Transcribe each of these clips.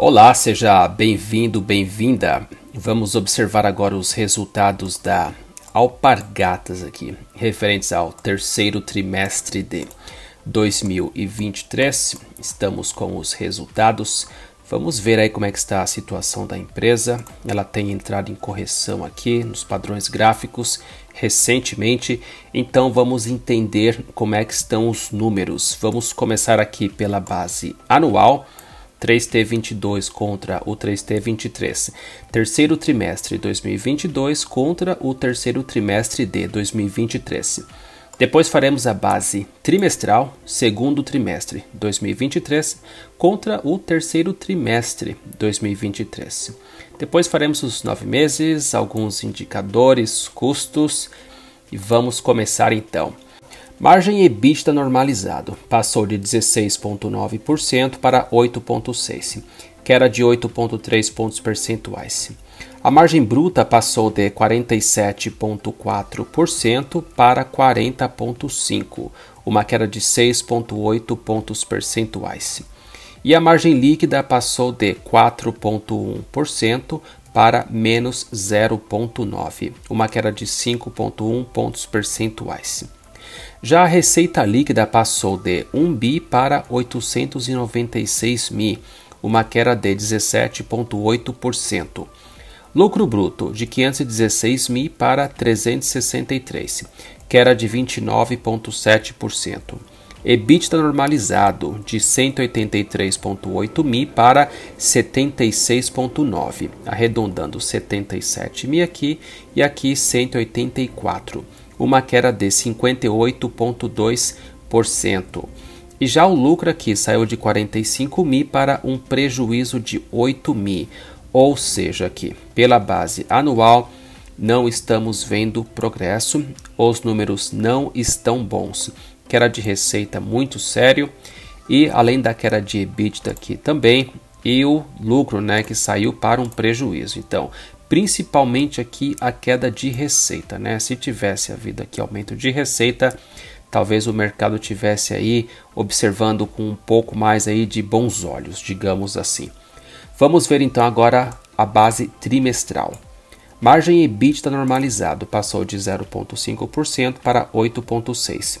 Olá, seja bem-vindo, bem-vinda. Vamos observar agora os resultados da Alpargatas aqui, referentes ao terceiro trimestre de 2023. Estamos com os resultados. Vamos ver aí como é que está a situação da empresa. Ela tem entrado em correção aqui nos padrões gráficos recentemente. Então vamos entender como é que estão os números. Vamos começar aqui pela base anual 3T22 contra o 3T23, terceiro trimestre 2022 contra o terceiro trimestre de 2023. Depois faremos a base trimestral, segundo trimestre 2023 contra o terceiro trimestre 2023. Depois faremos os nove meses, alguns indicadores, custos e vamos começar então. Margem EBITDA normalizado passou de 16,9% para 8,6%, queda de 8,3 pontos percentuais. A margem bruta passou de 47,4% para 40,5%, uma queda de 6,8 pontos percentuais. E a margem líquida passou de 4,1% para menos 0,9%, uma queda de 5,1 pontos percentuais. Já a receita líquida passou de 1 bi para 896 mi, uma queda de 17,8%. Lucro bruto de 516 mi para 363, queda de 29,7%. EBITDA normalizado de 183,8 mi para 76,9, arredondando 77 mi aqui e aqui 184 uma queda de 58,2%. E já o lucro aqui saiu de 45 mil para um prejuízo de 8 mil, ou seja, que pela base anual não estamos vendo progresso, os números não estão bons. Queda de receita muito sério e além da queda de EBITDA aqui também e o lucro, né, que saiu para um prejuízo. Então, principalmente aqui a queda de receita, né? Se tivesse havido aqui aumento de receita, talvez o mercado tivesse aí observando com um pouco mais aí de bons olhos, digamos assim. Vamos ver então agora a base trimestral. Margem EBITDA normalizado passou de 0,5% para 8,6%.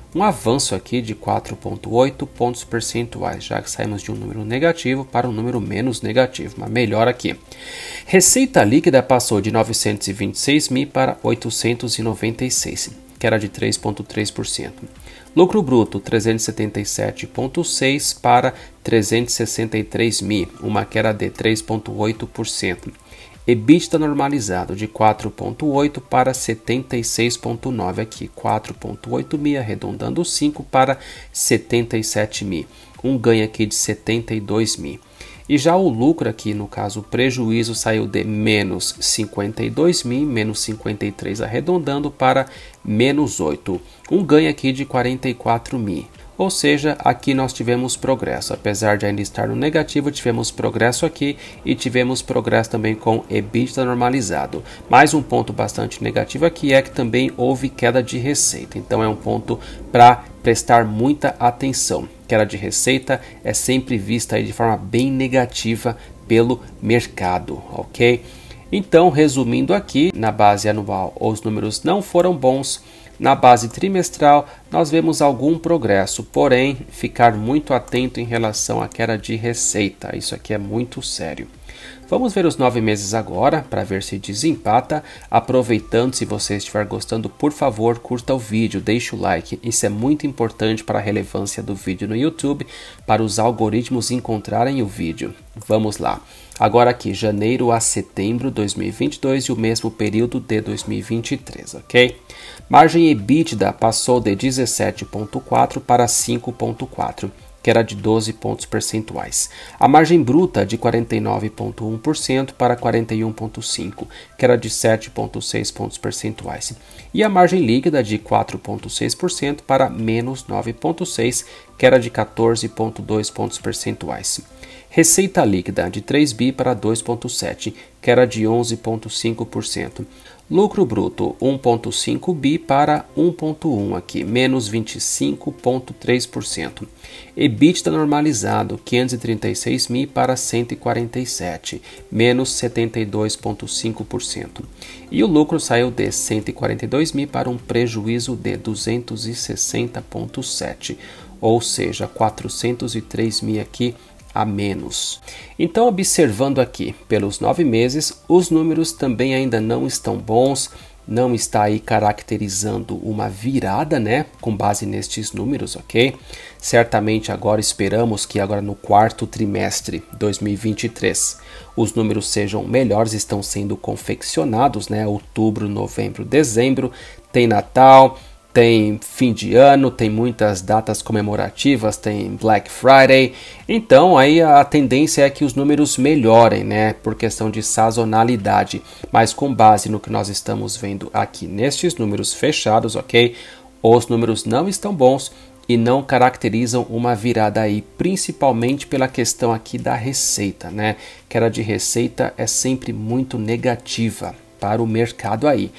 um avanço aqui de 4,8 pontos percentuais, já que saímos de um número negativo para um número menos negativo, uma melhora aqui. Receita líquida passou de 926 mil para 896, que era de 3,3%. Lucro bruto 377,6 para 363 mil, uma queda de 3,8%. EBITDA normalizado de 4,8 para 76,9 aqui, 4,8 mil, arredondando 5 para 77 mil, um ganho aqui de 72 mil. E já o lucro aqui, no caso o prejuízo, saiu de menos 52 mil, menos 53 arredondando para menos 8, um ganho aqui de 44 mil. Ou seja, aqui nós tivemos progresso. Apesar de ainda estar no negativo, tivemos progresso aqui e tivemos progresso também com EBITDA normalizado. Mais um ponto bastante negativo aqui é que também houve queda de receita. Então é um ponto para prestar muita atenção. Queda de receita é sempre vista aí de forma bem negativa pelo mercado, ok? Então, resumindo aqui, na base anual, os números não foram bons na base trimestral, nós vemos algum progresso, porém, ficar muito atento em relação à queda de receita. Isso aqui é muito sério. Vamos ver os nove meses agora para ver se desempata. Aproveitando, se você estiver gostando, por favor, curta o vídeo, deixe o like. Isso é muito importante para a relevância do vídeo no YouTube, para os algoritmos encontrarem o vídeo. Vamos lá. Agora aqui, janeiro a setembro de 2022 e o mesmo período de 2023, ok? Margem EBITDA passou de 17,4 para 5,4 que era de 12 pontos percentuais. A margem bruta de 49,1% para 41,5%, que era de 7,6 pontos percentuais. E a margem líquida de 4,6% para menos 9,6%, que era de 14,2 pontos percentuais. Receita líquida de 3 bi para 2,7, que era de 11,5%. Lucro bruto 1,5 bi para 1,1 aqui, menos 25,3%. EBITDA normalizado 536 mil para 147, menos 72,5%. E o lucro saiu de 142 mil para um prejuízo de 260,7, ou seja, 403 mil aqui a menos. Então, observando aqui, pelos nove meses, os números também ainda não estão bons, não está aí caracterizando uma virada, né? Com base nestes números, ok? Certamente agora esperamos que agora no quarto trimestre 2023 os números sejam melhores, estão sendo confeccionados, né? Outubro, novembro, dezembro, tem Natal, tem fim de ano, tem muitas datas comemorativas, tem Black Friday. Então aí a tendência é que os números melhorem, né, por questão de sazonalidade. Mas com base no que nós estamos vendo aqui nestes números fechados, OK? Os números não estão bons e não caracterizam uma virada aí, principalmente pela questão aqui da receita, né? era de receita é sempre muito negativa para o mercado aí.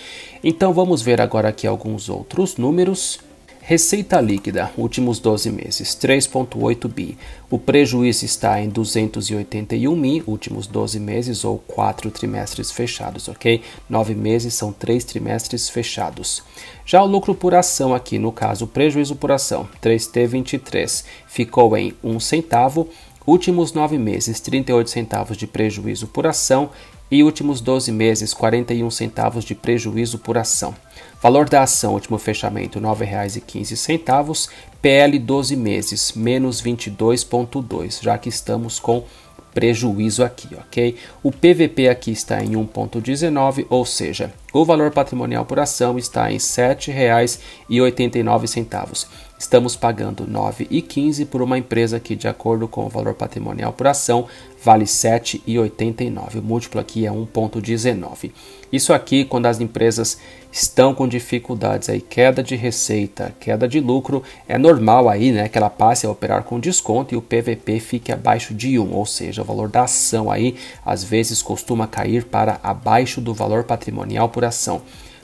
Então vamos ver agora aqui alguns outros números. Receita líquida, últimos 12 meses, 3,8 bi. O prejuízo está em 281 mil, últimos 12 meses ou 4 trimestres fechados, ok? 9 meses são 3 trimestres fechados. Já o lucro por ação aqui, no caso, prejuízo por ação, 3T23, ficou em 1 centavo. Últimos 9 meses, 38 centavos de prejuízo por ação e últimos 12 meses 41 centavos de prejuízo por ação. Valor da ação, último fechamento R$ 9,15, PL 12 meses, menos 22,2, já que estamos com prejuízo aqui, ok? O PVP aqui está em 1,19, ou seja, o valor patrimonial por ação está em R$ 7,89. Estamos pagando 9,15 por uma empresa que, de acordo com o valor patrimonial por ação, vale 7,89. O múltiplo aqui é 1,19. Isso aqui quando as empresas estão com dificuldades aí, queda de receita, queda de lucro, é normal aí, né, que ela passe a operar com desconto e o PVP fique abaixo de 1, ou seja, o valor da ação aí às vezes costuma cair para abaixo do valor patrimonial por ação.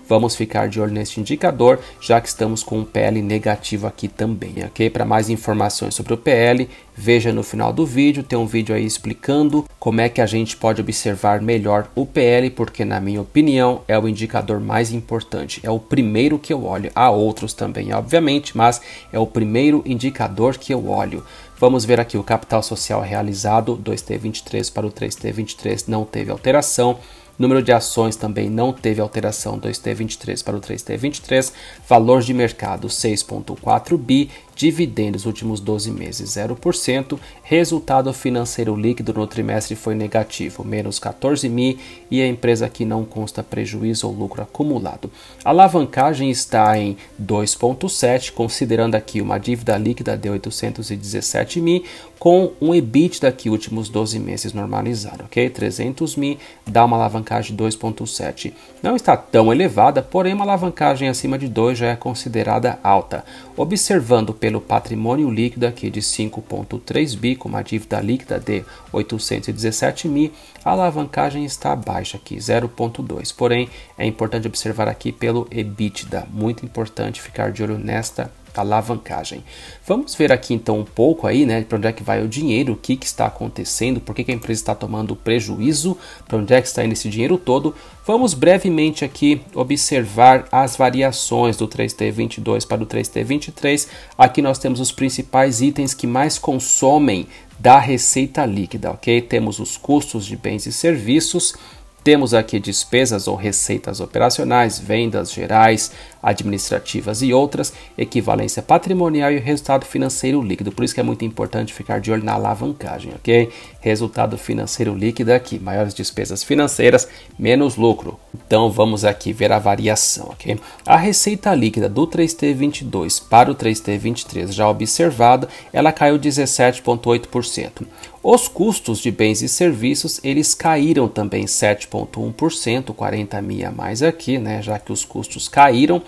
Vamos ficar de olho neste indicador, já que estamos com um PL negativo aqui também, ok? Para mais informações sobre o PL, veja no final do vídeo, tem um vídeo aí explicando como é que a gente pode observar melhor o PL, porque na minha opinião é o indicador mais importante, é o primeiro que eu olho. Há outros também, obviamente, mas é o primeiro indicador que eu olho. Vamos ver aqui o capital social realizado, 2T23 para o 3T23 não teve alteração. Número de ações também não teve alteração 2T23 para o 3T23. Valor de mercado 6,4 bi dividendos últimos 12 meses 0%, resultado financeiro líquido no trimestre foi negativo, menos 14 mil e a empresa aqui não consta prejuízo ou lucro acumulado. A alavancagem está em 2.7, considerando aqui uma dívida líquida de 817 mil, com um EBITDA que últimos 12 meses normalizado, ok? 300 mil dá uma alavancagem de 2.7. Não está tão elevada, porém uma alavancagem acima de 2 já é considerada alta. Observando o pelo patrimônio líquido aqui de 5,3 bi, com uma dívida líquida de 817 mil a alavancagem está baixa aqui, 0,2. Porém, é importante observar aqui pelo EBITDA, muito importante ficar de olho nesta alavancagem. Vamos ver aqui então um pouco aí, né, para onde é que vai o dinheiro, o que, que está acontecendo, por que, que a empresa está tomando prejuízo, para onde é que está indo esse dinheiro todo. Vamos brevemente aqui observar as variações do 3T22 para o 3T23. Aqui nós temos os principais itens que mais consomem da receita líquida, ok? Temos os custos de bens e serviços, temos aqui despesas ou receitas operacionais, vendas gerais, administrativas e outras, equivalência patrimonial e resultado financeiro líquido. Por isso que é muito importante ficar de olho na alavancagem, ok? Resultado financeiro líquido aqui, maiores despesas financeiras, menos lucro. Então vamos aqui ver a variação, ok? A receita líquida do 3T22 para o 3T23 já observada, ela caiu 17,8%. Os custos de bens e serviços, eles caíram também 7,1%, 40 mil a mais aqui, né, já que os custos caíram.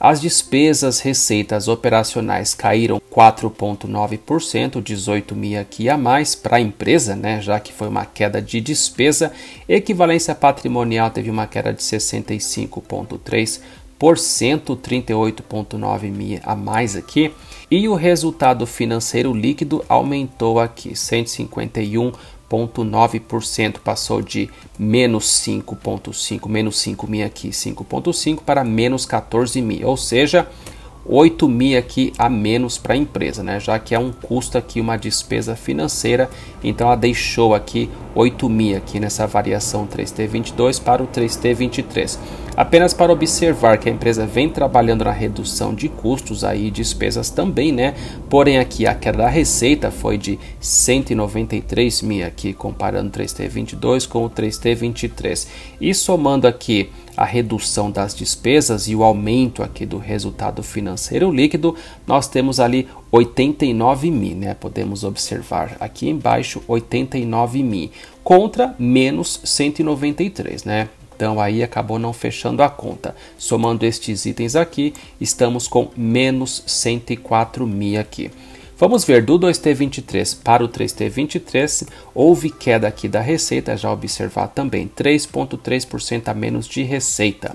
As despesas receitas operacionais caíram 4,9%, 18 mil aqui a mais para a empresa, né, já que foi uma queda de despesa. Equivalência patrimonial teve uma queda de 65,3%, 38,9 mil a mais aqui. E o resultado financeiro líquido aumentou aqui 151 5,9%, passou de menos 5,5, menos 5 mil aqui, 5,5 para menos 14 mil, ou seja, 8 mil aqui a menos para a empresa, né? Já que é um custo aqui, uma despesa financeira, então ela deixou aqui 8 mil aqui nessa variação 3T22 para o 3T23. Apenas para observar que a empresa vem trabalhando na redução de custos aí despesas também, né? Porém aqui a queda da receita foi de 193 mil aqui comparando 3T22 com o 3T23 e somando aqui a redução das despesas e o aumento aqui do resultado financeiro líquido, nós temos ali 89 mil, né? Podemos observar aqui embaixo 89 mil contra menos 193, né? Então aí acabou não fechando a conta. Somando estes itens aqui, estamos com menos 104 mil aqui. Vamos ver do 2T23 para o 3T23, houve queda aqui da receita, já observar também 3,3% a menos de receita.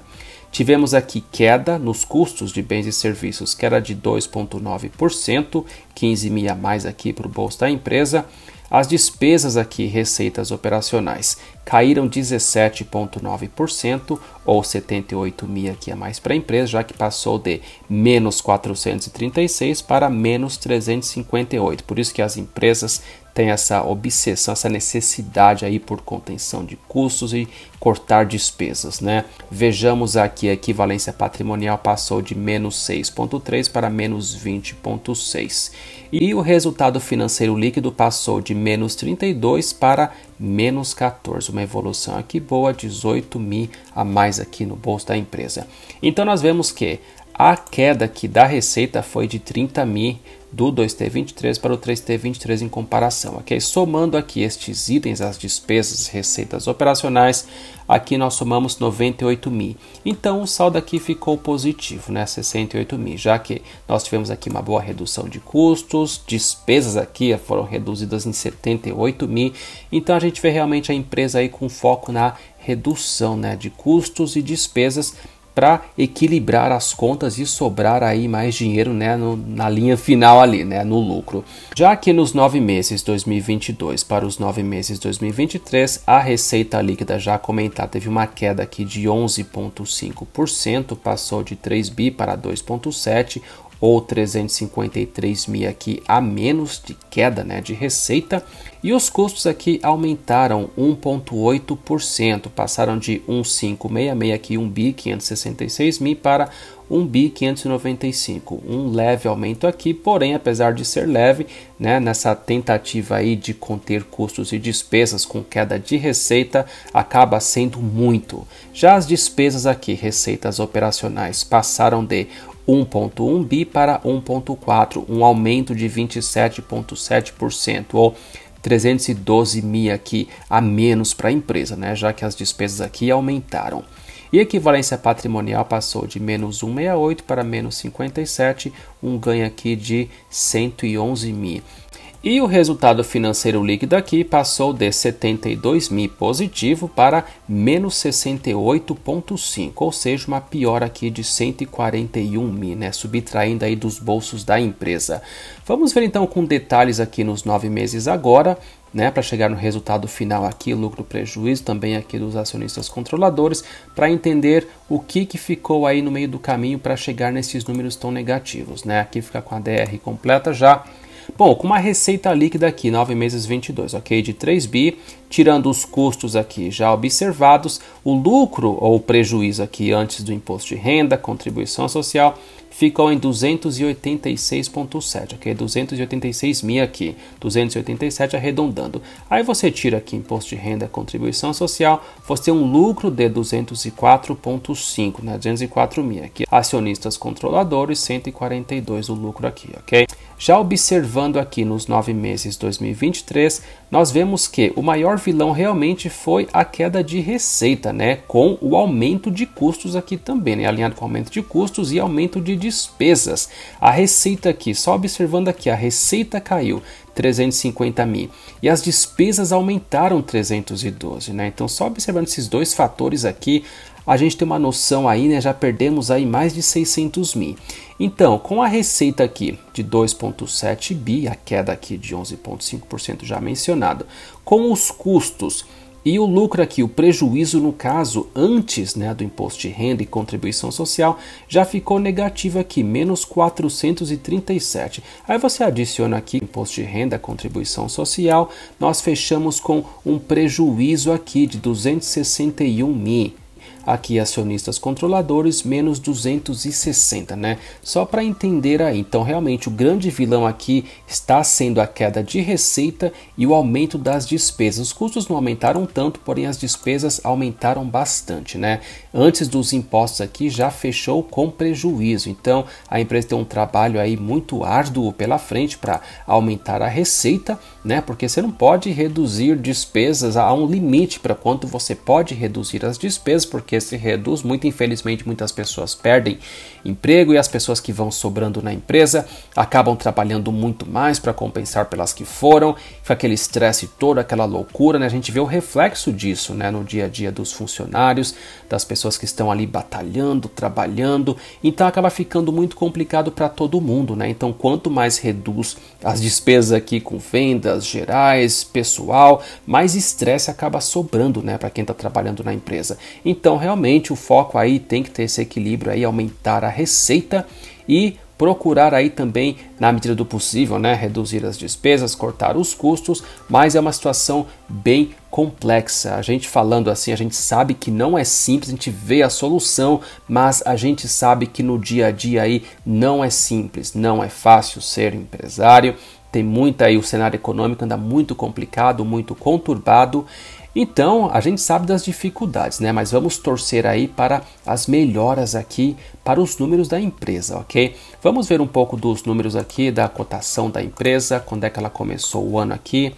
Tivemos aqui queda nos custos de bens e serviços, que era de 2,9%, 15 mil a mais aqui para o bolso da empresa. As despesas aqui, receitas operacionais, caíram 17,9%, ou 78 mil aqui a mais para a empresa, já que passou de menos 436 para menos 358. Por isso que as empresas tem essa obsessão, essa necessidade aí por contenção de custos e cortar despesas, né? Vejamos aqui a equivalência patrimonial passou de menos 6,3 para menos 20,6 e o resultado financeiro líquido passou de menos 32 para menos 14, uma evolução aqui boa, 18 mil a mais aqui no bolso da empresa. Então nós vemos que a queda aqui da receita foi de 30 mil do 2T23 para o 3T23 em comparação. Ok? Somando aqui estes itens, as despesas, receitas operacionais, aqui nós somamos 98 mil. Então o saldo aqui ficou positivo, né? 68 mil, já que nós tivemos aqui uma boa redução de custos, despesas aqui foram reduzidas em 78 mil. Então a gente vê realmente a empresa aí com foco na redução, né, de custos e despesas para equilibrar as contas e sobrar aí mais dinheiro né, no, na linha final ali, né, no lucro. Já que nos nove meses 2022 para os nove meses 2023, a receita líquida já comentada teve uma queda aqui de 11,5%, passou de 3 bi para 2,7, ou 353 mil aqui a menos de queda né, de receita e os custos aqui aumentaram 1,8%, passaram de 1,566 aqui 1 bi 566 mil para 1 bi 595, um leve aumento aqui, porém apesar de ser leve, né, nessa tentativa aí de conter custos e despesas com queda de receita acaba sendo muito. Já as despesas aqui, receitas operacionais passaram de 1,1 bi para 1,4, um aumento de 27,7%, ou 312 mil aqui a menos para a empresa, né? já que as despesas aqui aumentaram. E a equivalência patrimonial passou de menos 168 para menos 57, um ganho aqui de 111 mil. E o resultado financeiro líquido aqui passou de 72 mil positivo para menos 68,5, ou seja, uma piora aqui de 141 mil, né? subtraindo aí dos bolsos da empresa. Vamos ver então com detalhes aqui nos nove meses agora. Né, para chegar no resultado final aqui, lucro prejuízo também aqui dos acionistas controladores, para entender o que, que ficou aí no meio do caminho para chegar nesses números tão negativos. Né? Aqui fica com a DR completa já, Bom, com uma receita líquida aqui, 9 meses 22, ok? De 3 bi, tirando os custos aqui já observados, o lucro ou prejuízo aqui antes do imposto de renda, contribuição social, ficou em 286,7, ok? 286 mil aqui, 287 arredondando. Aí você tira aqui imposto de renda, contribuição social, você tem um lucro de 204,5, né? 204 mil aqui. Acionistas controladores, 142 o lucro aqui, ok? Já observando aqui nos nove meses 2023, nós vemos que o maior vilão realmente foi a queda de receita, né? Com o aumento de custos aqui também, né? alinhado com aumento de custos e aumento de despesas. A receita aqui, só observando aqui, a receita caiu 350 mil e as despesas aumentaram 312, né? Então, só observando esses dois fatores aqui, a gente tem uma noção aí, né? Já perdemos aí mais de 600 mil. Então, com a receita aqui de 2,7 bi, a queda aqui de 11,5% já mencionado, com os custos e o lucro aqui, o prejuízo no caso antes né, do imposto de renda e contribuição social, já ficou negativo aqui, menos 437. Aí você adiciona aqui imposto de renda, contribuição social, nós fechamos com um prejuízo aqui de 261 mil aqui acionistas controladores menos 260, né? Só para entender aí, então realmente o grande vilão aqui está sendo a queda de receita e o aumento das despesas. Os custos não aumentaram tanto, porém as despesas aumentaram bastante, né? Antes dos impostos aqui já fechou com prejuízo. Então a empresa tem um trabalho aí muito árduo pela frente para aumentar a receita, né? Porque você não pode reduzir despesas, há um limite para quanto você pode reduzir as despesas, porque porque se reduz muito, infelizmente, muitas pessoas perdem emprego e as pessoas que vão sobrando na empresa acabam trabalhando muito mais para compensar pelas que foram foi aquele estresse todo, aquela loucura, né? A gente vê o reflexo disso, né, no dia a dia dos funcionários, das pessoas que estão ali batalhando, trabalhando. Então acaba ficando muito complicado para todo mundo, né? Então quanto mais reduz as despesas aqui com vendas gerais, pessoal, mais estresse acaba sobrando, né, para quem está trabalhando na empresa. Então realmente o foco aí tem que ter esse equilíbrio aí, aumentar a receita e procurar aí também, na medida do possível, né, reduzir as despesas, cortar os custos, mas é uma situação bem complexa. A gente falando assim, a gente sabe que não é simples, a gente vê a solução, mas a gente sabe que no dia a dia aí não é simples, não é fácil ser empresário. Tem muita aí o cenário econômico anda muito complicado, muito conturbado então, a gente sabe das dificuldades, né? Mas vamos torcer aí para as melhoras aqui para os números da empresa, ok? Vamos ver um pouco dos números aqui da cotação da empresa, quando é que ela começou o ano aqui.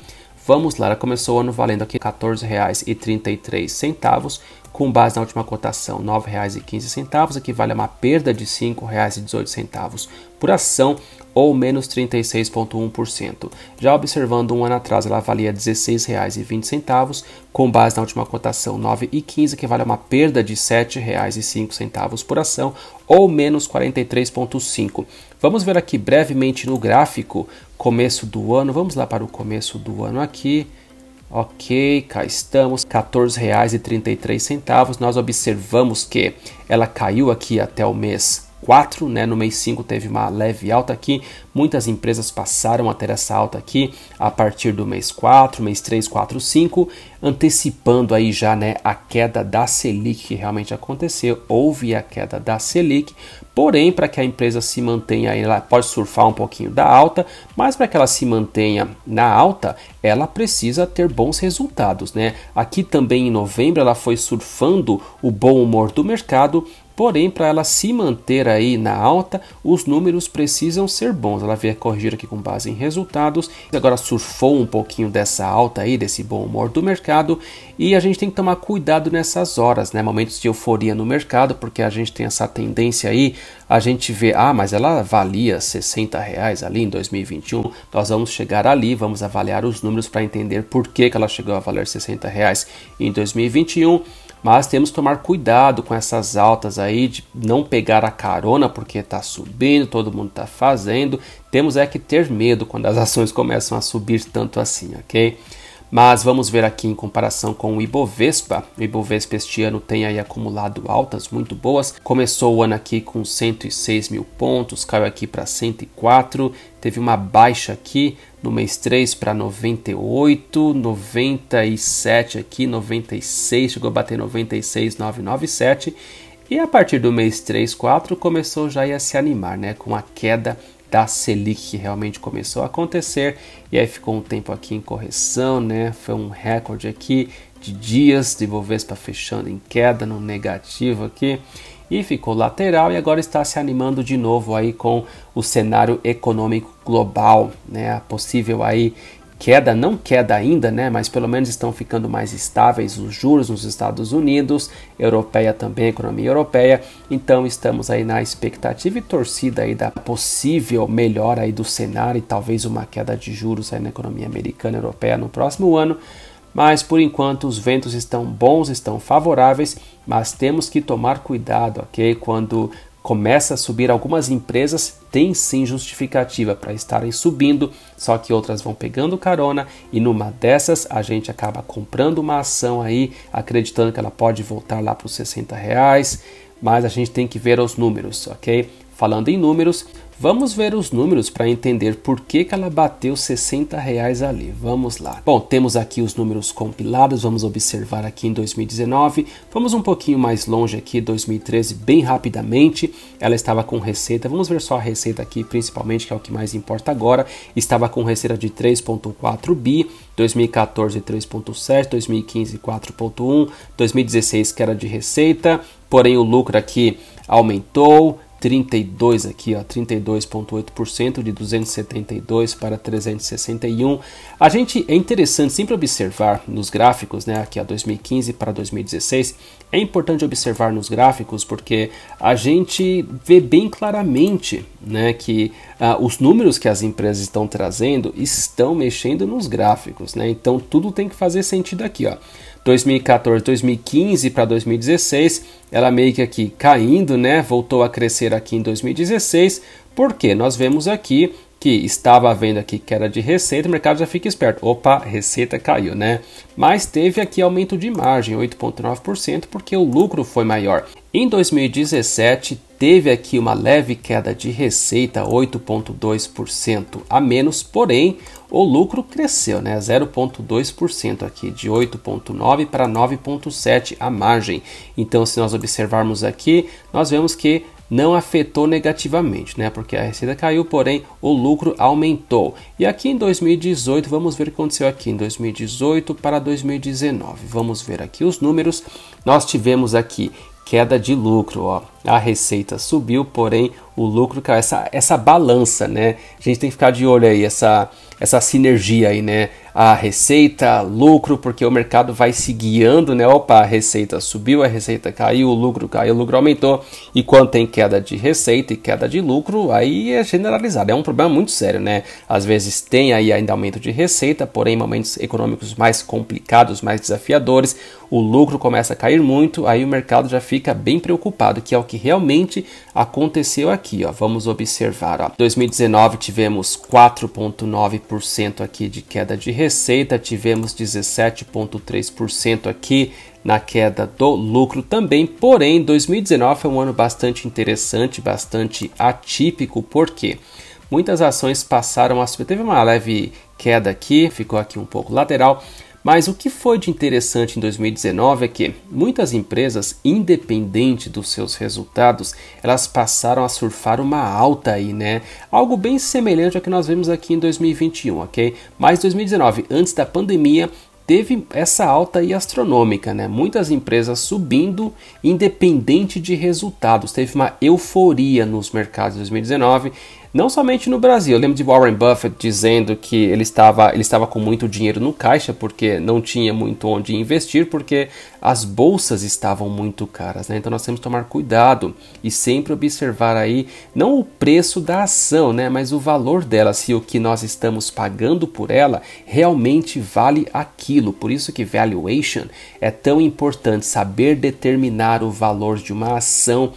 Vamos lá, ela começou o ano valendo aqui R$ 14,33, com base na última cotação R$ 9,15, aqui vale uma perda de R$ 5,18 por ação ou menos 36,1%. Já observando um ano atrás, ela valia R$ 16,20, com base na última cotação 9,15, que vale uma perda de R$ 7,05 por ação, ou menos 43,5%. Vamos ver aqui brevemente no gráfico, começo do ano, vamos lá para o começo do ano aqui. Ok, cá estamos, R$ 14,33. Nós observamos que ela caiu aqui até o mês 4, né? No mês 5 teve uma leve alta aqui. Muitas empresas passaram a ter essa alta aqui a partir do mês 4, mês 3, 4, 5, antecipando aí já, né, a queda da Selic que realmente aconteceu. Houve a queda da Selic, porém, para que a empresa se mantenha aí, ela pode surfar um pouquinho da alta, mas para que ela se mantenha na alta, ela precisa ter bons resultados, né? Aqui também em novembro ela foi surfando o bom humor do mercado Porém, para ela se manter aí na alta, os números precisam ser bons. Ela veio corrigir aqui com base em resultados. Agora surfou um pouquinho dessa alta aí, desse bom humor do mercado. E a gente tem que tomar cuidado nessas horas, né? Momentos de euforia no mercado, porque a gente tem essa tendência aí. A gente vê, ah, mas ela valia 60 reais ali em 2021. Nós vamos chegar ali, vamos avaliar os números para entender por que, que ela chegou a valer 60 reais em 2021. Mas temos que tomar cuidado com essas altas aí de não pegar a carona porque está subindo, todo mundo está fazendo. Temos é que ter medo quando as ações começam a subir tanto assim, ok? Mas vamos ver aqui em comparação com o Ibovespa. O Ibovespa este ano tem aí acumulado altas muito boas. Começou o ano aqui com 106 mil pontos, caiu aqui para 104, teve uma baixa aqui no mês 3 para 98, 97 aqui, 96, chegou a bater 96,997. E a partir do mês 3, 4 começou já a se animar, né, com a queda da Selic que realmente começou a acontecer e aí ficou um tempo aqui em correção, né? Foi um recorde aqui de dias de Bovespa fechando em queda, no negativo aqui e ficou lateral e agora está se animando de novo aí com o cenário econômico global, né? A possível aí queda, não queda ainda, né, mas pelo menos estão ficando mais estáveis os juros nos Estados Unidos, europeia também, economia europeia. Então estamos aí na expectativa e torcida aí da possível melhora aí do cenário e talvez uma queda de juros aí na economia americana e europeia no próximo ano. Mas por enquanto os ventos estão bons, estão favoráveis, mas temos que tomar cuidado, ok? Quando começa a subir, algumas empresas têm sim justificativa para estarem subindo, só que outras vão pegando carona e numa dessas a gente acaba comprando uma ação aí, acreditando que ela pode voltar lá para os 60 reais, mas a gente tem que ver os números, ok? Falando em números, Vamos ver os números para entender por que, que ela bateu 60 reais ali. Vamos lá. Bom, temos aqui os números compilados, vamos observar aqui em 2019. Vamos um pouquinho mais longe aqui, 2013, bem rapidamente. Ela estava com receita, vamos ver só a receita aqui, principalmente, que é o que mais importa agora. Estava com receita de 3,4 bi, 2014 3,7, 2015 4,1, 2016 que era de receita, porém o lucro aqui aumentou, 32 aqui, ó, 32.8% de 272 para 361. A gente é interessante sempre observar nos gráficos, né, aqui a 2015 para 2016, é importante observar nos gráficos porque a gente vê bem claramente, né, que ah, os números que as empresas estão trazendo estão mexendo nos gráficos, né? Então tudo tem que fazer sentido aqui, ó. 2014, 2015 para 2016, ela meio que aqui caindo, né? Voltou a crescer aqui em 2016, porque nós vemos aqui que estava havendo aqui queda de receita, o mercado já fica esperto. Opa, receita caiu, né? Mas teve aqui aumento de margem, 8,9%, porque o lucro foi maior. Em 2017, teve aqui uma leve queda de receita, 8,2% a menos, porém o lucro cresceu, né? 0,2% aqui, de 8,9% para 9,7% a margem. Então, se nós observarmos aqui, nós vemos que não afetou negativamente, né? Porque a receita caiu, porém o lucro aumentou. E aqui em 2018, vamos ver o que aconteceu aqui em 2018 para 2019. Vamos ver aqui os números. Nós tivemos aqui queda de lucro. Ó. A receita subiu, porém o lucro, cara, essa, essa balança, né? A gente tem que ficar de olho aí, essa, essa sinergia aí, né? A receita, lucro, porque o mercado vai se guiando, né? Opa, a receita subiu, a receita caiu, o lucro caiu, o lucro aumentou. E quando tem queda de receita e queda de lucro, aí é generalizado. É um problema muito sério, né? Às vezes tem aí ainda aumento de receita, porém momentos econômicos mais complicados, mais desafiadores, o lucro começa a cair muito, aí o mercado já fica bem preocupado, que é o que realmente aconteceu aqui aqui, ó, vamos observar, ó. 2019 tivemos 4.9% aqui de queda de receita, tivemos 17.3% aqui na queda do lucro também. Porém, 2019 é um ano bastante interessante, bastante atípico, porque muitas ações passaram a subir. Teve uma leve queda aqui, ficou aqui um pouco lateral, mas o que foi de interessante em 2019 é que muitas empresas, independente dos seus resultados, elas passaram a surfar uma alta aí, né? Algo bem semelhante ao que nós vemos aqui em 2021, ok? Mas 2019, antes da pandemia, teve essa alta aí astronômica, né? Muitas empresas subindo, independente de resultados. Teve uma euforia nos mercados em 2019 não somente no Brasil. Eu lembro de Warren Buffett dizendo que ele estava, ele estava com muito dinheiro no caixa porque não tinha muito onde investir, porque as bolsas estavam muito caras. Né? Então nós temos que tomar cuidado e sempre observar aí não o preço da ação, né? mas o valor dela, se o que nós estamos pagando por ela realmente vale aquilo. Por isso que valuation é tão importante, saber determinar o valor de uma ação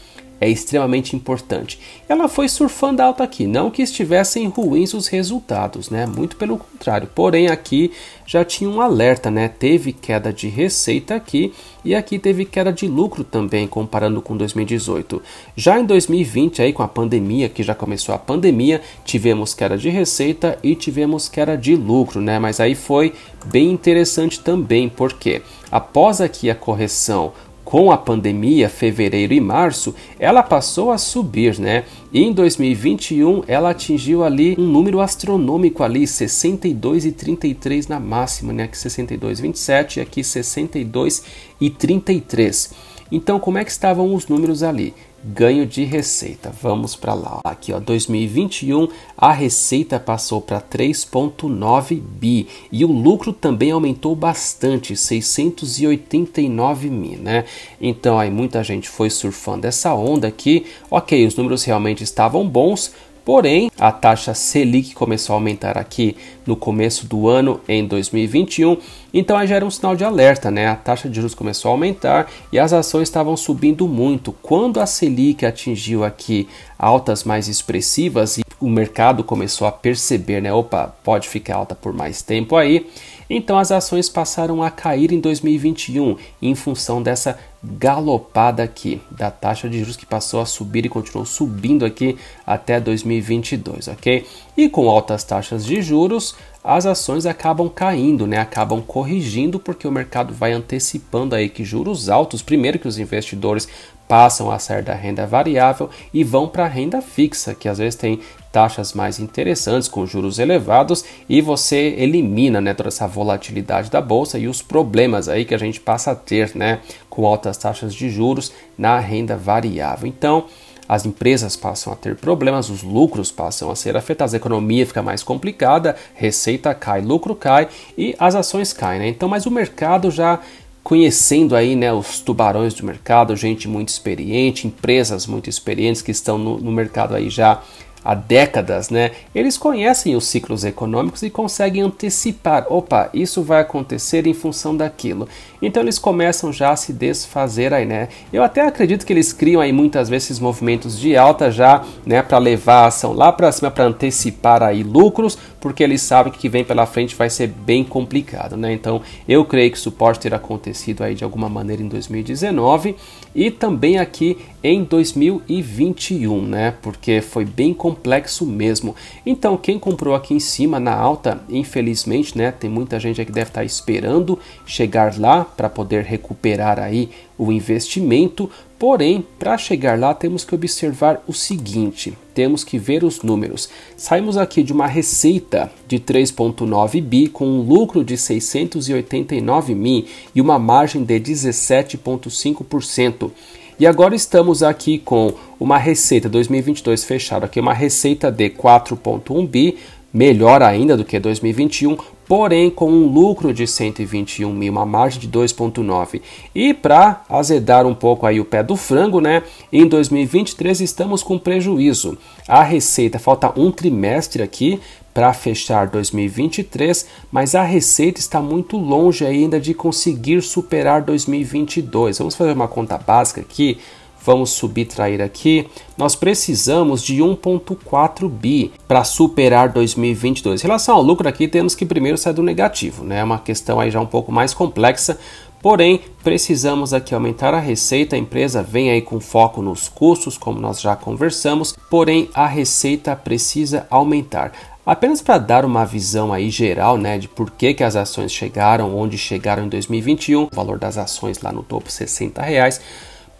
é extremamente importante. Ela foi surfando alto aqui, não que estivessem ruins os resultados, né? Muito pelo contrário. Porém, aqui já tinha um alerta, né? Teve queda de receita aqui e aqui teve queda de lucro também, comparando com 2018. Já em 2020, aí com a pandemia, que já começou a pandemia, tivemos queda de receita e tivemos queda de lucro, né? Mas aí foi bem interessante também, porque após aqui a correção com a pandemia, fevereiro e março, ela passou a subir, né? E em 2021 ela atingiu ali um número astronômico ali, 62,33 na máxima, né? Aqui 62,27 e aqui 62,33. Então, como é que estavam os números ali? ganho de receita. Vamos para lá. Aqui, ó, 2021, a receita passou para 3.9 bi e o lucro também aumentou bastante, 689 mil, né? Então aí muita gente foi surfando essa onda aqui. OK, os números realmente estavam bons, Porém, a taxa Selic começou a aumentar aqui no começo do ano em 2021, então aí já era um sinal de alerta, né? A taxa de juros começou a aumentar e as ações estavam subindo muito. Quando a Selic atingiu aqui altas mais expressivas e o mercado começou a perceber, né? Opa, pode ficar alta por mais tempo aí. Então as ações passaram a cair em 2021 em função dessa galopada aqui da taxa de juros que passou a subir e continuou subindo aqui até 2022, ok? E com altas taxas de juros, as ações acabam caindo, né? Acabam corrigindo porque o mercado vai antecipando aí que juros altos, primeiro que os investidores passam a sair da renda variável e vão para a renda fixa, que às vezes tem taxas mais interessantes, com juros elevados, e você elimina né, toda essa volatilidade da bolsa e os problemas aí que a gente passa a ter né, com altas taxas de juros na renda variável. Então, as empresas passam a ter problemas, os lucros passam a ser afetados, a economia fica mais complicada, receita cai, lucro cai e as ações caem. Né? Então, mas o mercado já conhecendo aí né, os tubarões do mercado, gente muito experiente, empresas muito experientes que estão no, no mercado aí já há décadas, né? Eles conhecem os ciclos econômicos e conseguem antecipar, opa, isso vai acontecer em função daquilo. Então eles começam já a se desfazer aí, né? Eu até acredito que eles criam aí muitas vezes esses movimentos de alta já, né, para levar a ação lá para cima para antecipar aí lucros, porque eles sabem que o que vem pela frente vai ser bem complicado, né? Então eu creio que isso pode ter acontecido aí de alguma maneira em 2019 e também aqui em 2021, né? Porque foi bem complexo mesmo. Então, quem comprou aqui em cima na alta, infelizmente, né? Tem muita gente que deve estar tá esperando chegar lá para poder recuperar aí o investimento, porém, para chegar lá temos que observar o seguinte, temos que ver os números. Saímos aqui de uma receita de 3.9 bi com um lucro de 689 mil e uma margem de 17.5%. E agora estamos aqui com uma receita 2022 fechada aqui, uma receita de 4.1 bi, melhor ainda do que 2021, porém com um lucro de 121 mil, uma margem de 2,9. E para azedar um pouco aí o pé do frango, né? Em 2023 estamos com prejuízo. A receita falta um trimestre aqui para fechar 2023, mas a receita está muito longe ainda de conseguir superar 2022. Vamos fazer uma conta básica aqui vamos subtrair aqui, nós precisamos de 1.4 bi para superar 2022. Em relação ao lucro aqui, temos que primeiro sair do negativo, né? É uma questão aí já um pouco mais complexa, Porém, precisamos aqui aumentar a receita. A empresa vem aí com foco nos custos, como nós já conversamos, porém a receita precisa aumentar. Apenas para dar uma visão aí geral, né, de por que, que as ações chegaram onde chegaram em 2021, o valor das ações lá no topo 60 reais.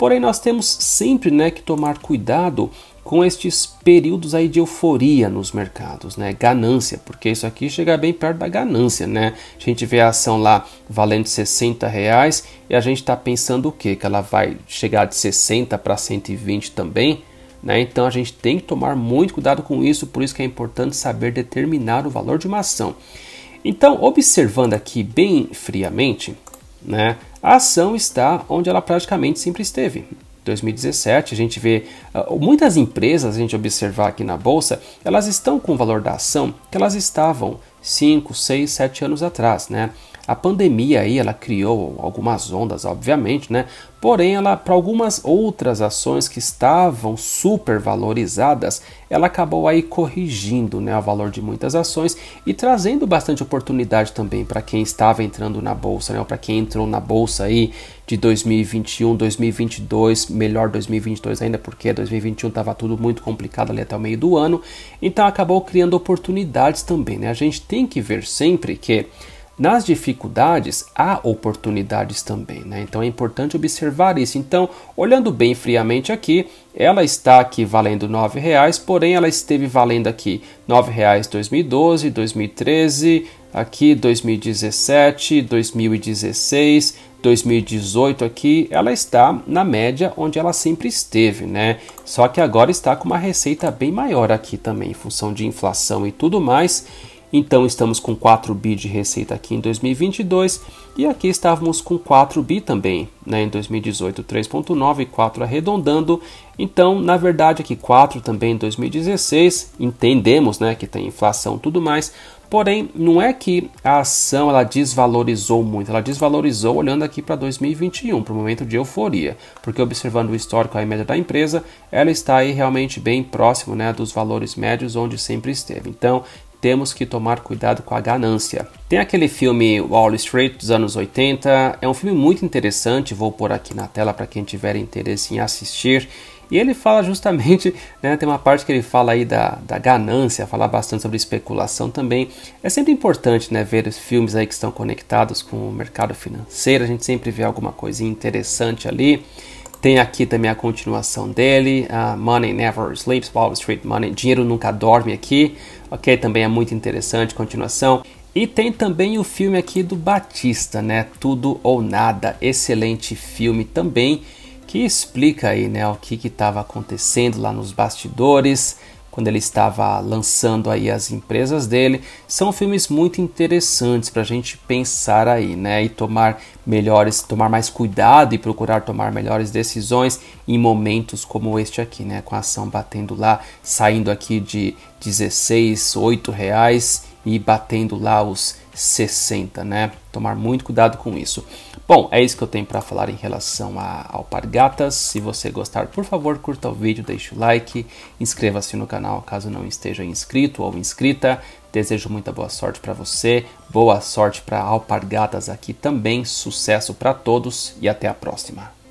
Porém, nós temos sempre né, que tomar cuidado com estes períodos aí de euforia nos mercados, né? Ganância, porque isso aqui chega bem perto da ganância, né? A gente vê a ação lá valendo 60 reais e a gente está pensando o quê? Que ela vai chegar de 60 para 120 também, né? Então a gente tem que tomar muito cuidado com isso, por isso que é importante saber determinar o valor de uma ação. Então, observando aqui bem friamente, né? A ação está onde ela praticamente sempre esteve. 2017, a gente vê ah, muitas empresas, a gente observar aqui na bolsa, elas estão com o valor da ação que elas estavam 5, 6, 7 anos atrás, né? A pandemia aí ela criou algumas ondas, obviamente, né? Porém, ela para algumas outras ações que estavam supervalorizadas, ela acabou aí corrigindo, né, o valor de muitas ações e trazendo bastante oportunidade também para quem estava entrando na bolsa, né, para quem entrou na bolsa aí de 2021, 2022, melhor 2022 ainda, porque 2021 estava tudo muito complicado ali até o meio do ano. Então acabou criando oportunidades também, né? A gente tem que ver sempre que nas dificuldades há oportunidades também, né? Então é importante observar isso. Então, olhando bem friamente aqui, ela está aqui valendo R$ reais, porém ela esteve valendo aqui R$ reais 2012, 2013, aqui 2017, 2016, 2018 aqui, ela está na média onde ela sempre esteve, né? Só que agora está com uma receita bem maior aqui também, em função de inflação e tudo mais então estamos com 4 bi de receita aqui em 2022 e aqui estávamos com 4 bi também, né? Em 2018 3.9 4 arredondando. Então, na verdade aqui 4 também em 2016, entendemos, né, que tem inflação tudo mais. Porém, não é que a ação ela desvalorizou muito, ela desvalorizou olhando aqui para 2021, para o momento de euforia, porque observando o histórico aí média da empresa, ela está aí realmente bem próximo né, dos valores médios onde sempre esteve. Então, temos que tomar cuidado com a ganância. Tem aquele filme Wall Street dos anos 80, é um filme muito interessante, vou pôr aqui na tela para quem tiver interesse em assistir. E ele fala justamente, né, tem uma parte que ele fala aí da, da ganância, fala bastante sobre especulação também. É sempre importante né, ver os filmes aí que estão conectados com o mercado financeiro, a gente sempre vê alguma coisa interessante ali. Tem aqui também a continuação dele, uh, Money Never Sleeps, Wall Street Money, Dinheiro Nunca Dorme aqui, ok? Também é muito interessante, continuação. E tem também o filme aqui do Batista, né? Tudo ou Nada, excelente filme também, que explica aí, né, o que estava acontecendo lá nos bastidores, quando ele estava lançando aí as empresas dele. São filmes muito interessantes para a gente pensar aí, né? E tomar melhores, tomar mais cuidado e procurar tomar melhores decisões em momentos como este aqui, né? Com a ação batendo lá, saindo aqui de 16, 8 reais e batendo lá os 60, né? Tomar muito cuidado com isso. Bom, é isso que eu tenho para falar em relação a alpargatas. Se você gostar, por favor, curta o vídeo, deixe o like, inscreva-se no canal caso não esteja inscrito ou inscrita. Desejo muita boa sorte para você, boa sorte para alpargatas aqui também, sucesso para todos e até a próxima.